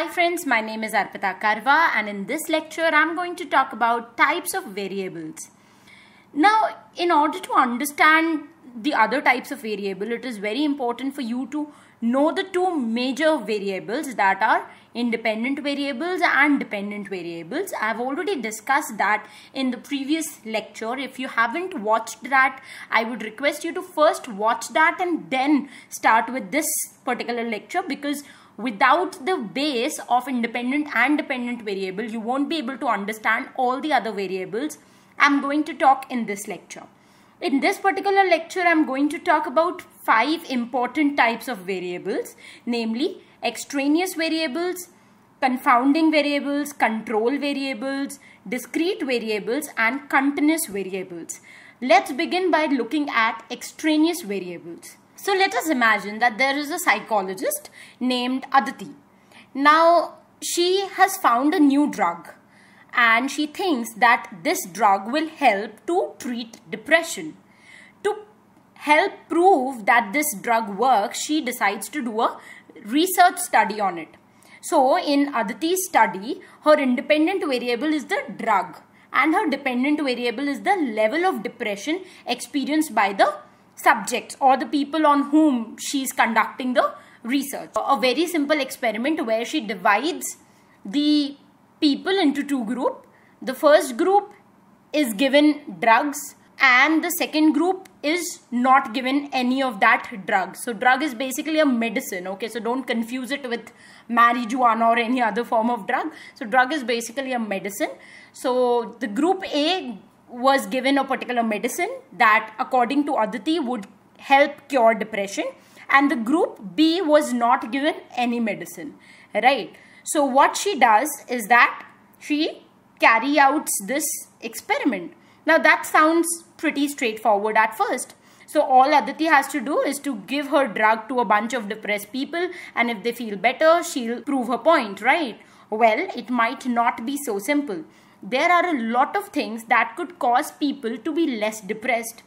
Hi friends, my name is Arpita Karwa and in this lecture I'm going to talk about types of variables. Now, in order to understand the other types of variable, it is very important for you to know the two major variables that are independent variables and dependent variables. I've already discussed that in the previous lecture. If you haven't watched that, I would request you to first watch that and then start with this particular lecture because without the base of independent and dependent variable, you won't be able to understand all the other variables I'm going to talk in this lecture. In this particular lecture, I'm going to talk about five important types of variables, namely extraneous variables, confounding variables, control variables, discrete variables and continuous variables. Let's begin by looking at extraneous variables. So let us imagine that there is a psychologist named Aditi. Now she has found a new drug and she thinks that this drug will help to treat depression. To help prove that this drug works, she decides to do a research study on it. So in Aditi's study, her independent variable is the drug and her dependent variable is the level of depression experienced by the subjects or the people on whom she's conducting the research. A very simple experiment where she divides the people into two groups. The first group is given drugs and the second group is not given any of that drug. So drug is basically a medicine. Okay, so don't confuse it with marijuana or any other form of drug. So drug is basically a medicine. So the group A was given a particular medicine that according to Aditi would help cure depression and the group B was not given any medicine right so what she does is that she carry out this experiment now that sounds pretty straightforward at first so all Aditi has to do is to give her drug to a bunch of depressed people and if they feel better she'll prove her point right well it might not be so simple there are a lot of things that could cause people to be less depressed.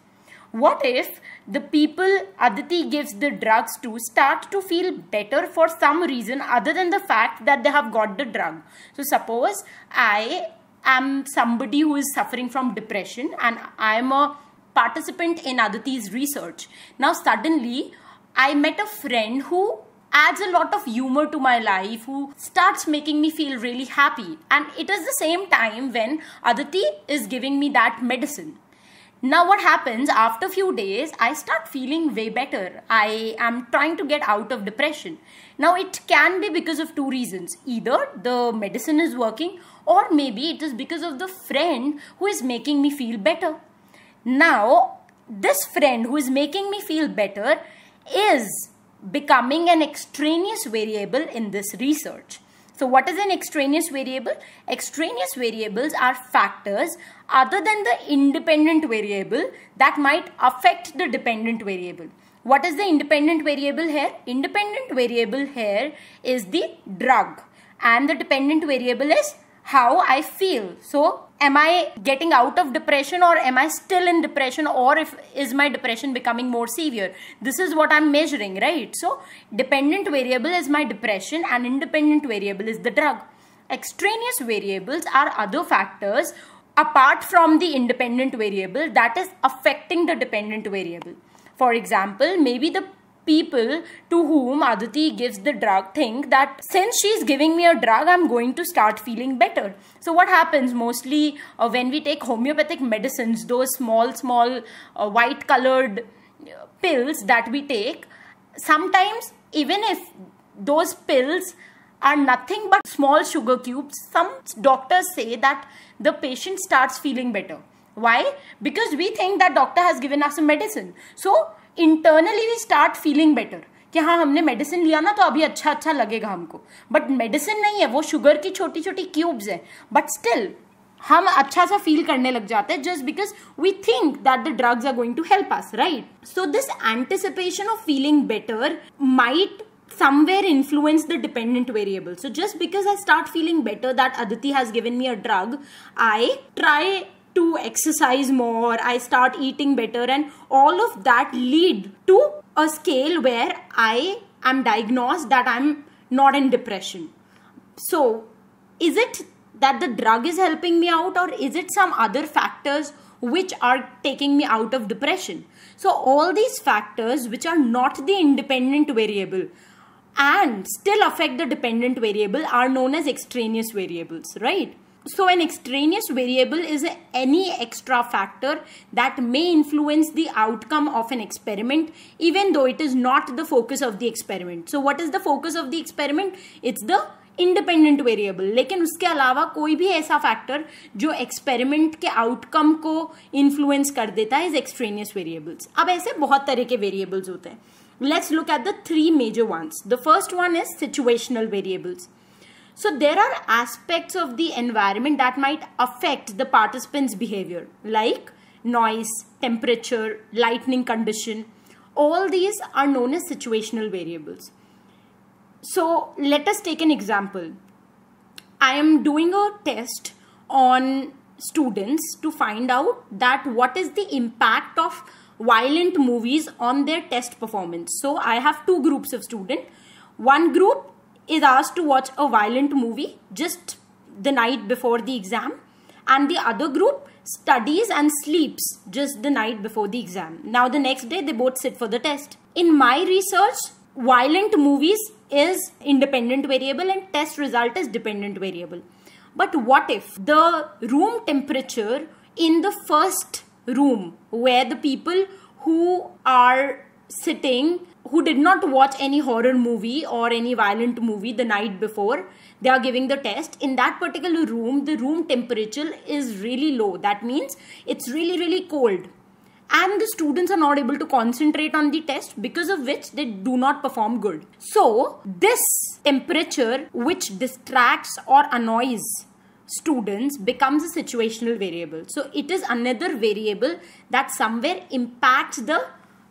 What if the people Aditi gives the drugs to start to feel better for some reason other than the fact that they have got the drug? So suppose I am somebody who is suffering from depression and I am a participant in Aditi's research. Now suddenly I met a friend who adds a lot of humor to my life, who starts making me feel really happy. And it is the same time when Aditi is giving me that medicine. Now what happens after few days I start feeling way better. I am trying to get out of depression. Now it can be because of two reasons. Either the medicine is working or maybe it is because of the friend who is making me feel better. Now this friend who is making me feel better is becoming an extraneous variable in this research. So what is an extraneous variable? Extraneous variables are factors other than the independent variable that might affect the dependent variable. What is the independent variable here? Independent variable here is the drug and the dependent variable is how I feel. So am I getting out of depression or am I still in depression or if is my depression becoming more severe? This is what I'm measuring, right? So dependent variable is my depression and independent variable is the drug. Extraneous variables are other factors apart from the independent variable that is affecting the dependent variable. For example, maybe the people to whom Aditi gives the drug think that since she's giving me a drug, I'm going to start feeling better. So, what happens mostly uh, when we take homeopathic medicines, those small, small uh, white colored uh, pills that we take, sometimes even if those pills are nothing but small sugar cubes, some doctors say that the patient starts feeling better. Why? Because we think that doctor has given us a medicine. So, internally we start feeling better कि हाँ हमने medicine लिया ना तो अभी अच्छा अच्छा लगेगा हमको बट मेडिसिन नहीं है वो शुगर की छोटी छोटी क्यूब्स है बट स्टिल हम अच्छा सा फील करने लग जाते हैं just because we think that the drugs are going to help us right so this anticipation of feeling better might somewhere influence the dependent variable so just because I start feeling better that Aditi has given me a drug I try to exercise more, I start eating better, and all of that lead to a scale where I am diagnosed that I'm not in depression. So, is it that the drug is helping me out, or is it some other factors which are taking me out of depression? So, all these factors which are not the independent variable and still affect the dependent variable are known as extraneous variables, right? So an extraneous variable is any extra factor that may influence the outcome of an experiment even though it is not the focus of the experiment. So what is the focus of the experiment? It's the independent variable लेकिन उसके अलावा कोई भी ऐसा factor जो experiment के outcome को influence कर देता है इज एक्सट्रेनियस वेरिएबल्स अब ऐसे बहुत तरह के वेरिएबल्स होते हैं let's look at the three major ones the first one is situational variables So there are aspects of the environment that might affect the participant's behavior like noise, temperature, lightning condition. All these are known as situational variables. So let us take an example. I am doing a test on students to find out that what is the impact of violent movies on their test performance. So I have two groups of students. One group is asked to watch a violent movie just the night before the exam and the other group studies and sleeps just the night before the exam. Now the next day they both sit for the test. In my research, violent movies is independent variable and test result is dependent variable. But what if the room temperature in the first room where the people who are sitting who did not watch any horror movie or any violent movie the night before they are giving the test in that particular room the room temperature is really low that means it's really really cold and the students are not able to concentrate on the test because of which they do not perform good so this temperature which distracts or annoys students becomes a situational variable so it is another variable that somewhere impacts the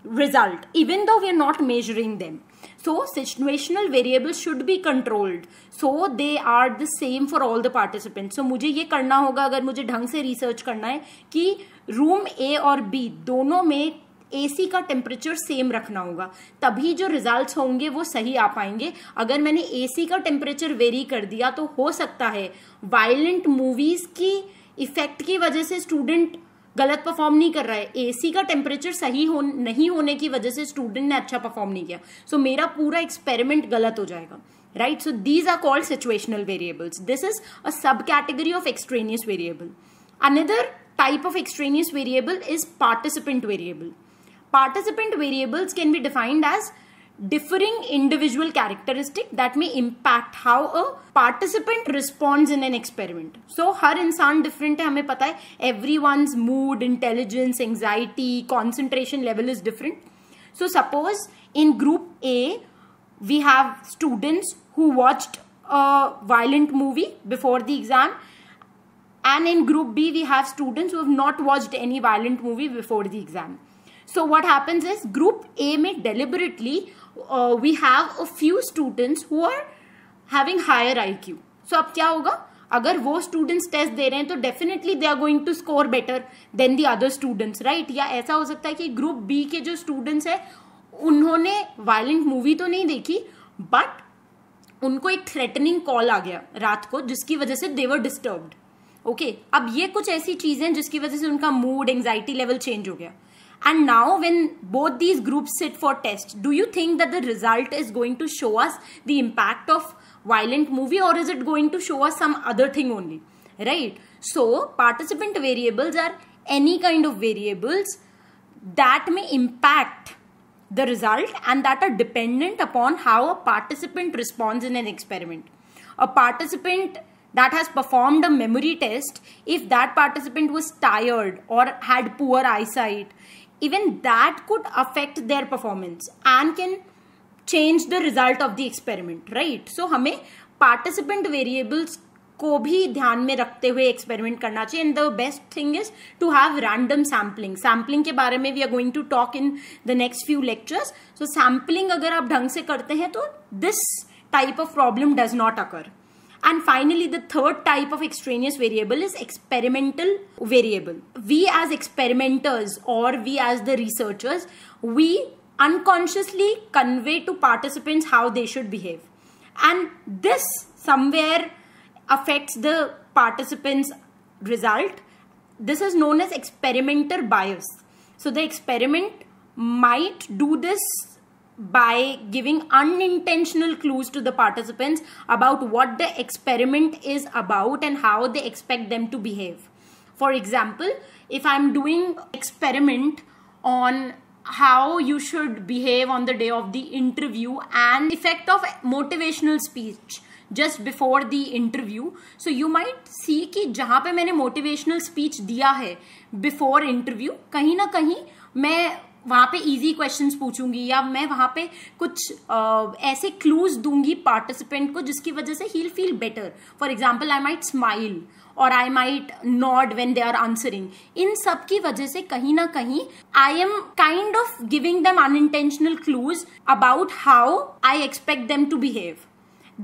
result even though we are not measuring them so situational variables should be controlled so they are the same for all the participants so mujhe ye karna hoga agar mujhe dhang se research karna hai ki room a aur b dono mein AC का temperature same रखना होगा तभी जो results होंगे वो सही आ पाएंगे अगर मैंने एसी का टेम्परेचर वेरी कर दिया तो हो सकता है वायलेंट मूवीज की इफेक्ट की वजह से स्टूडेंट गलत परफॉर्म नहीं कर रहा है एसी का टेम्परेचर सही हो नहीं होने की वजह से स्टूडेंट ने अच्छा परफॉर्म नहीं किया सो so, मेरा पूरा एक्सपेरिमेंट गलत हो जाएगा right so these are called situational variables this is a sub category of extraneous variable another type of extraneous variable is participant variable participant variables can be defined as differing individual characteristic that may impact how a participant responds in an experiment so her, insan, different है हमें पता है everyone's mood intelligence anxiety concentration level is different so suppose in we have students who watched a violent movie before the exam and in group b we have students who have not watched any violent movie before the exam so what happens is group A में deliberately we have a few students who are having higher I Q so अब क्या होगा अगर वो students test दे रहे हैं तो definitely they are going to score better than the other students right या ऐसा हो सकता है कि ग्रुप बी के जो स्टूडेंट्स हैं उन्होंने वायलेंट मूवी तो नहीं देखी बट उनको एक थ्रेटनिंग कॉल आ गया रात को जिसकी वजह से देवर डिस्टर्ब ओके अब ये कुछ ऐसी चीजें जिसकी वजह से उनका मूड एंग्जाइटी लेवल चेंज हो गया And now when both these groups sit for test, do you think that the result is going to show us the impact of violent movie or is it going to show us some other thing only? Right? So participant variables are any kind of variables that may impact the result and that are dependent upon how a participant responds in an experiment. A participant that has performed a memory test, if that participant was tired or had poor eyesight, even that could affect their performance and can change the result of the experiment right so हमें participant variables को भी ध्यान में रखते हुए experiment करना चाहिए and the best thing is to have random sampling sampling के बारे में we are going to talk in the next few lectures so sampling अगर आप ढंग से करते हैं तो this type of problem does not occur And finally, the third type of extraneous variable is experimental variable. We as experimenters or we as the researchers, we unconsciously convey to participants how they should behave. And this somewhere affects the participants' result. This is known as experimenter bias. So the experiment might do this by giving unintentional clues to the participants about what the experiment is about and how they expect them to behave. For example, if I'm doing experiment on how you should behave on the day of the interview and effect of motivational speech just before the interview so you might see कि जहाँ पे मैंने motivational speech दिया है before interview कहीं ना कहीं मैं वहां पे इजी क्वेश्चंस पूछूंगी या मैं वहां पे कुछ आ, ऐसे क्लूज दूंगी पार्टिसिपेंट को जिसकी वजह से ही feel better for example I might smile or I might not when they are answering इन सब की वजह से कहीं ना कहीं I am kind of giving them unintentional clues about how I expect them to behave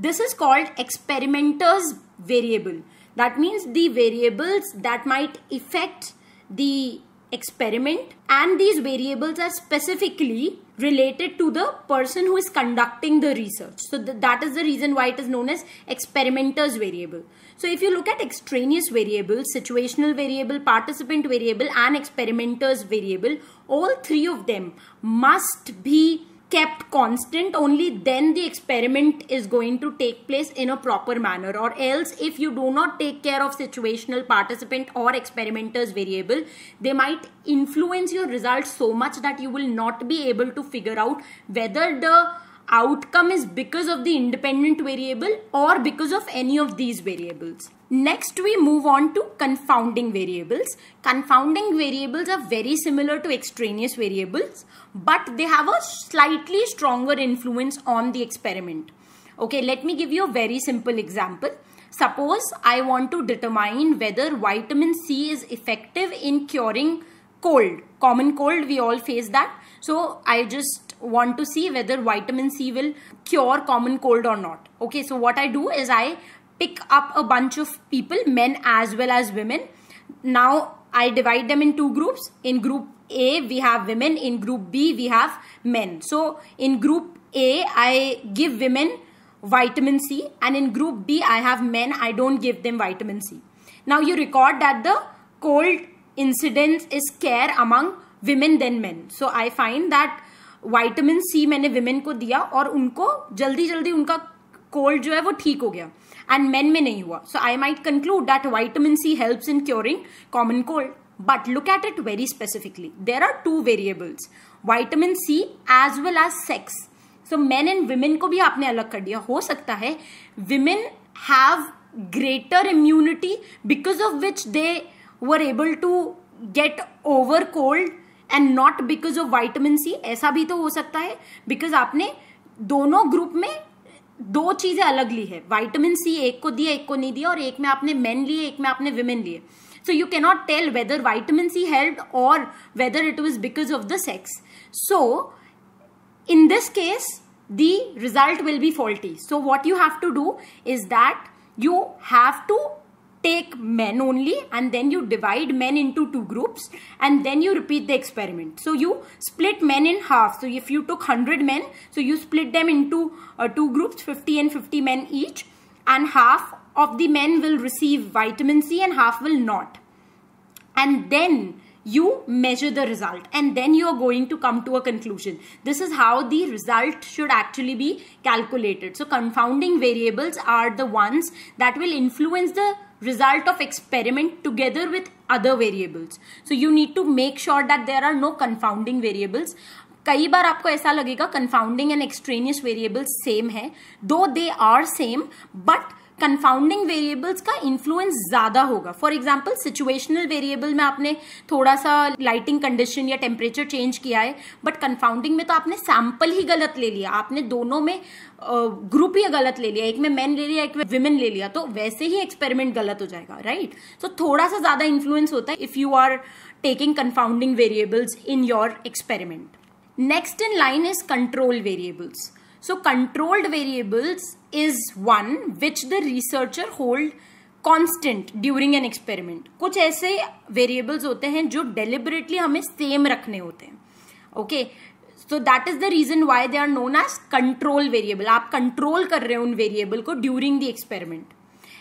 this is called experimenter's variable that means the variables that might effect the experiment and these variables are specifically related to the person who is conducting the research. So th that is the reason why it is known as experimenter's variable. So if you look at extraneous variables, situational variable, participant variable and experimenter's variable, all three of them must be kept constant only then the experiment is going to take place in a proper manner or else if you do not take care of situational participant or experimenters variable they might influence your results so much that you will not be able to figure out whether the outcome is because of the independent variable or because of any of these variables. Next we move on to confounding variables. Confounding variables are very similar to extraneous variables but they have a slightly stronger influence on the experiment. Okay, let me give you a very simple example. Suppose I want to determine whether vitamin C is effective in curing cold. Common cold, we all face that. So I just want to see whether vitamin C will cure common cold or not. Okay, so what I do is I pick up a bunch of people, men as well as women. Now I divide them in two groups. In group A, we have women. In group B, we have men. So in group A, I give women vitamin C and in group B, I have men. I don't give them vitamin C. Now you record that the cold incidence is care among women than men. So I find that vitamin C मैंने women को दिया और उनको जल्दी जल्दी उनका cold जो है वो ठीक हो गया एंड मेन में नहीं हुआ so I might conclude that vitamin C help in curing common cold but look at it very specifically there are two variables vitamin C as well as sex so men and women को भी आपने अलग कर दिया हो सकता है women have greater immunity because of which they were able to get over cold and not because of vitamin C ऐसा भी तो हो सकता है बिकॉज आपने दोनों ग्रुप में दो चीजें अलग ली है वाइटमिन सी एक को दिया एक को नहीं दिया और एक में आपने मेन लिए एक में आपने विमेन लिए so you can not tell weather vitamin C help और whether it was because of the sex so in this case the result will be faulty so what you have to do is that you have to take men only and then you divide men into two groups and then you repeat the experiment. So you split men in half. So if you took 100 men, so you split them into uh, two groups, 50 and 50 men each and half of the men will receive vitamin C and half will not. And then you measure the result and then you are going to come to a conclusion. This is how the result should actually be calculated. So confounding variables are the ones that will influence the result of experiment together with other variables so you need to make sure that there are no confounding variables कई बार आपको ऐसा लगेगा confounding and extraneous variable same है though they are same but confounding variables का influence ज्यादा होगा for example situational variable में आपने थोड़ा सा लाइटिंग कंडीशन या टेम्परेचर चेंज किया है बट कन्फाउंडिंग में तो आपने सैंपल ही गलत ले लिया आपने दोनों में ग्रुप ही गलत ले लिया एक में मैन ले लिया एक में विमेन ले लिया तो वैसे ही एक्सपेरिमेंट गलत हो जाएगा राइट right? सो so, थोड़ा सा ज्यादा इन्फ्लुएंस होता है if you are taking confounding variables in your experiment next in line is control variables so controlled variables is one which the researcher hold constant during an experiment कुछ ऐसे variables होते हैं जो डेलिबरेटली हमें same रखने होते हैं okay so that is the reason why they are known as control variable आप कंट्रोल कर रहे हो उन वेरिएबल को during the experiment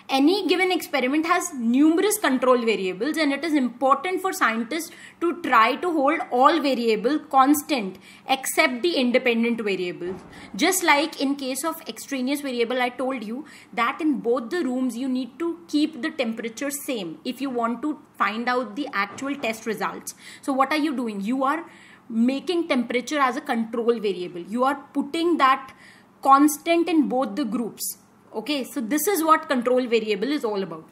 Any given experiment has numerous control variables and it is important for scientists to try to hold all variables constant except the independent variables. Just like in case of extraneous variable I told you that in both the rooms you need to keep the temperature same if you want to find out the actual test results. So what are you doing? You are making temperature as a control variable. You are putting that constant in both the groups Okay, so this is what control variable is all about.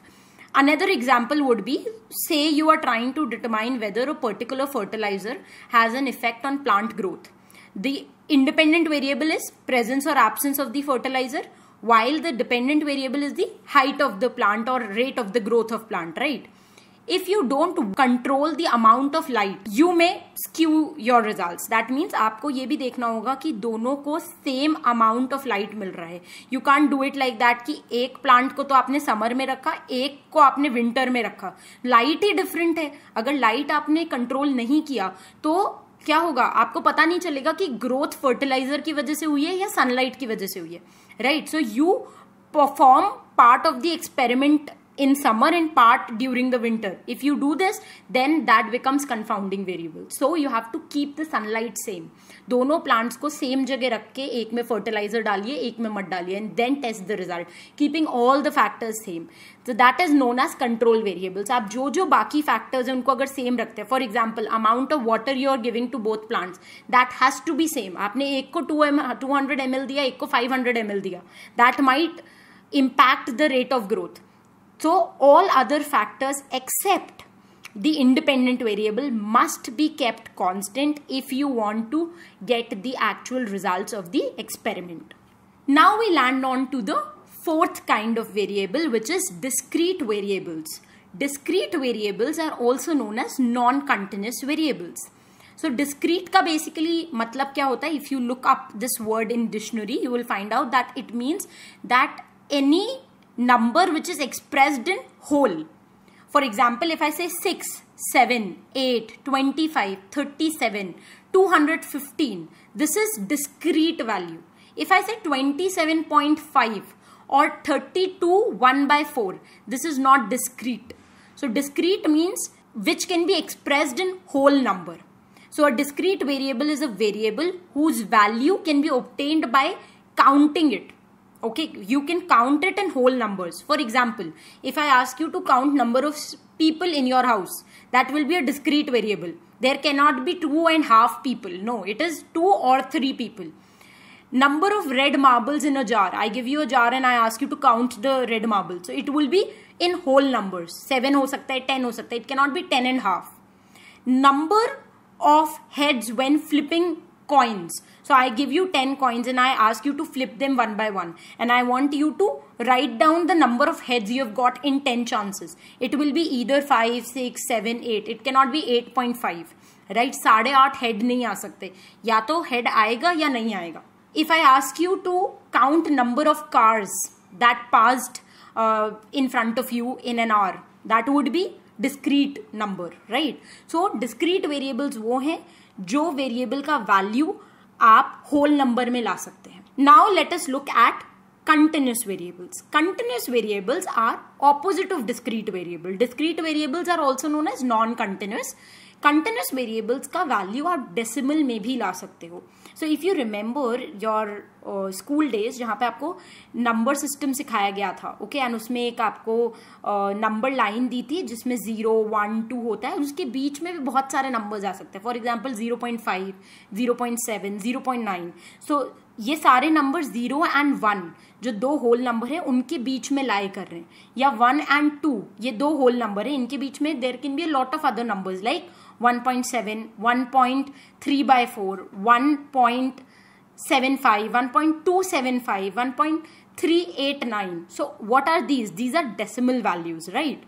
Another example would be say you are trying to determine whether a particular fertilizer has an effect on plant growth. The independent variable is presence or absence of the fertilizer while the dependent variable is the height of the plant or rate of the growth of plant, right? If you don't control the amount of light you may skew your result that means आपको ये भी देखना होगा कि दोनों को same amount of light मिल रहा है you can do it like that कि एक प्लांट को तो आपने समर में रखा एक को आपने विंटर में रखा लाइट ही डिफरेंट है अगर लाइट आपने कंट्रोल नहीं किया तो क्या होगा आपको पता नहीं चलेगा कि ग्रोथ फर्टिलाइजर की वजह से हुई है या सनलाइट की वजह से हुई है right so you perform part of the experiment in summer and part during the winter. If you do this, then that becomes confounding variable. So you have to keep the sunlight same. दोनों plants को same जगह रख के एक में fertilizer डालिए एक में मत डालिए and then test the result. Keeping all the factors same. So that is known as control variables. आप जो जो बाकी factors हैं उनको अगर same रखते हैं for example amount of water you are giving to both plants that has to be same. आपने एक को 2 एम 200 ml दिया एक को 500 ml दिया. That might impact the rate of growth. So all other factors except the independent variable must be kept constant if you want to get the actual results of the experiment. Now we land on to the fourth kind of variable which is discrete variables. Discrete variables are also known as non-continuous variables. So discrete ka basically matlab kya hota If you look up this word in dictionary, you will find out that it means that any number which is expressed in whole. For example, if I say 6, 7, 8, 25, 37, 215, this is discrete value. If I say 27.5 or 32 1 by 4, this is not discrete. So discrete means which can be expressed in whole number. So a discrete variable is a variable whose value can be obtained by counting it okay you can count it in whole numbers for example if i ask you to count number of people in your house that will be a discrete variable there cannot be two and half people no it is two or three people number of red marbles in a jar i give you a jar and i ask you to count the red marbles. so it will be in whole numbers 7 ho sakta hai 10 ho sakta hai it cannot be 10 and half number of heads when flipping coins. So I give you 10 coins and I ask you to flip them one by one. And I want you to write down the number of heads you have got in 10 chances. It will be either 5, 6, 7, 8. It cannot be 8.5. Right साढ़े आठ head नहीं Ya सकते या head head आएगा या If I ask you to count number of cars that passed passed uh, in front of you in an hour that would be discrete number right so discrete variables wo hai. जो variable का value आप whole number में ला सकते हैं now let's look at continuous variables continuous variables are opposite of discrete variable discrete variables are also known as non continuous continuous variables का value आप decimal में भी ला सकते हो so if you remember your school days जहाँ पे आपको नंबर सिस्टम सिखाया गया था ओके okay? एंड उसमें एक आपको नंबर uh, लाइन दी थी जिसमें जीरो वन टू होता है उसके बीच में भी बहुत सारे नंबर्स आ सकते हैं for example zero point five zero point seven zero point nine so ये सारे नंबर जीरो एंड वन जो दो होल नंबर है उनके बीच में लाई कर रहे हैं या वन एंड टू ये दो होल नंबर है इनके बीच में there can be lot of other numbers like 1.7 1.3 by 4 1.75 1.275 1.389 so what are these these are decimal values right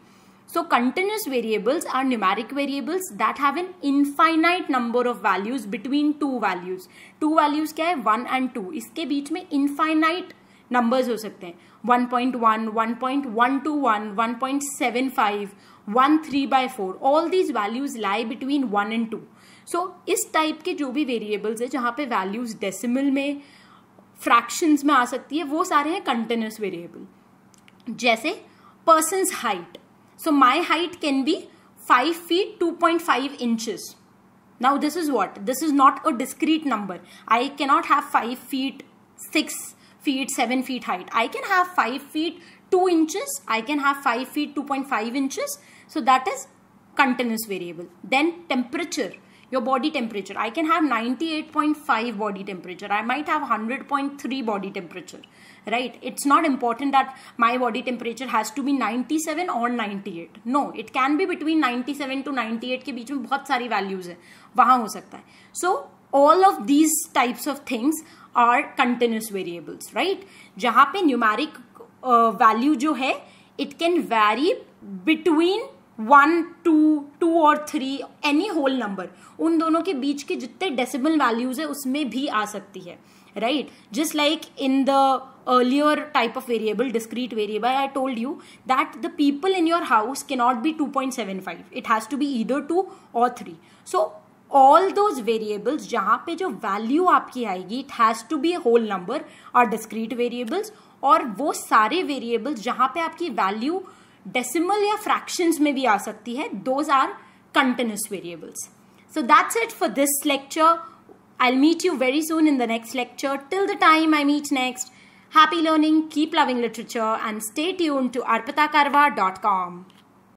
so continuous variables are numeric variables that have an infinite number of values between two values. Two values क्या है one and to इसके बीच में infinite numbers हो सकते हैं 1.1, 1.121, 1.75, one three by four all these values lie between one and two so इस type के जो भी वेरिएबल्स है जहां पे वैल्यूज डेसिमल में फ्रैक्शन में आ सकती है वो सारे हैं कंटिन्यूस वेरिएबल जैसे person's height so my height can be five feet two point five inches now this is what this is not a discrete number i cannot have five feet six feet seven feet height I can have five feet 2 inches, I can have 5 feet, 2.5 inches. So that is continuous variable. Then temperature, your body temperature. I can have 98.5 body temperature. I might have 100.3 body temperature, right? It's not important that my body temperature has to be 97 or 98. No, it can be between 97 to 98 के बीच में बहुत सारी values है. वहाँ हो सकता है. So all of these types of things are continuous variables, right? जहाँ पे numeric वैल्यू जो है it can vary between one two two और थ्री एनी होल नंबर उन दोनों के बीच के जितने डेसिमल वैल्यूज है उसमें भी आ सकती है right just like in the earlier type of variable discrete variable I told you that the people in your house can not be two point seven five it has to be either two और three so all those variables जहां पर जो value आपकी आएगी it has to be whole number are discrete variables और वो सारे variables जहां पे आपकी वैल्यू डेसिमल या फ्रैक्शन में भी आ सकती है those are continuous variables so that's it for this lecture I meet you very soon in the next lecture till the time I meet next happy learning keep loving literature and stay tuned to Arpita